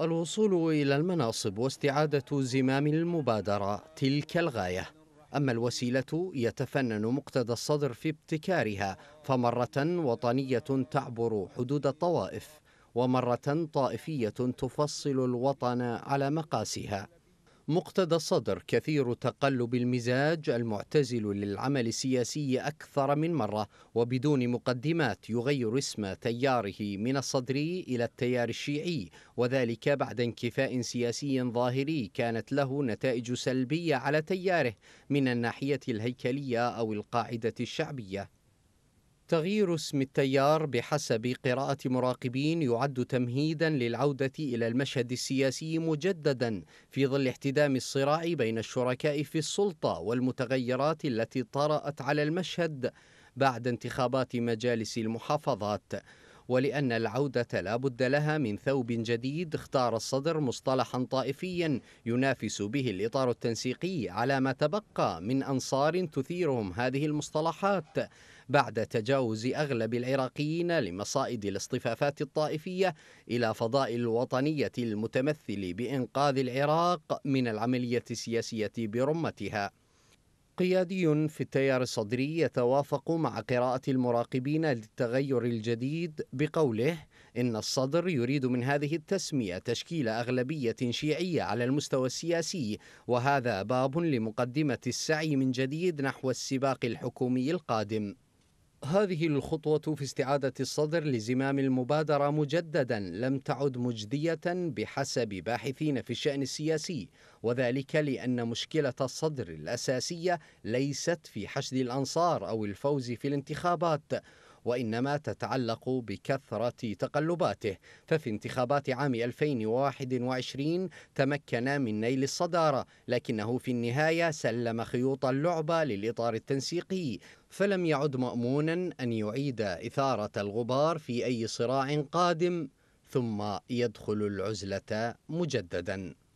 الوصول إلى المناصب واستعادة زمام المبادرة تلك الغاية أما الوسيلة يتفنن مقتدى الصدر في ابتكارها فمرة وطنية تعبر حدود الطوائف ومرة طائفية تفصل الوطن على مقاسها مقتدى الصدر كثير تقلب المزاج المعتزل للعمل السياسي أكثر من مرة وبدون مقدمات يغير اسم تياره من الصدري إلى التيار الشيعي وذلك بعد انكفاء سياسي ظاهري كانت له نتائج سلبية على تياره من الناحية الهيكلية أو القاعدة الشعبية تغيير اسم التيار بحسب قراءة مراقبين يعد تمهيدا للعودة إلى المشهد السياسي مجددا في ظل احتدام الصراع بين الشركاء في السلطة والمتغيرات التي طرأت على المشهد بعد انتخابات مجالس المحافظات ولأن العودة لا بد لها من ثوب جديد اختار الصدر مصطلحا طائفيا ينافس به الإطار التنسيقي على ما تبقى من أنصار تثيرهم هذه المصطلحات بعد تجاوز أغلب العراقيين لمصائد الاصطفافات الطائفية إلى فضاء الوطنية المتمثل بإنقاذ العراق من العملية السياسية برمتها قيادي في التيار الصدري يتوافق مع قراءة المراقبين للتغير الجديد بقوله إن الصدر يريد من هذه التسمية تشكيل أغلبية شيعية على المستوى السياسي وهذا باب لمقدمة السعي من جديد نحو السباق الحكومي القادم هذه الخطوة في استعادة الصدر لزمام المبادرة مجددا لم تعد مجدية بحسب باحثين في الشأن السياسي وذلك لأن مشكلة الصدر الأساسية ليست في حشد الأنصار أو الفوز في الانتخابات وإنما تتعلق بكثرة تقلباته ففي انتخابات عام 2021 تمكن من نيل الصدارة لكنه في النهاية سلم خيوط اللعبة للإطار التنسيقي فلم يعد مأمونا أن يعيد إثارة الغبار في أي صراع قادم ثم يدخل العزلة مجددا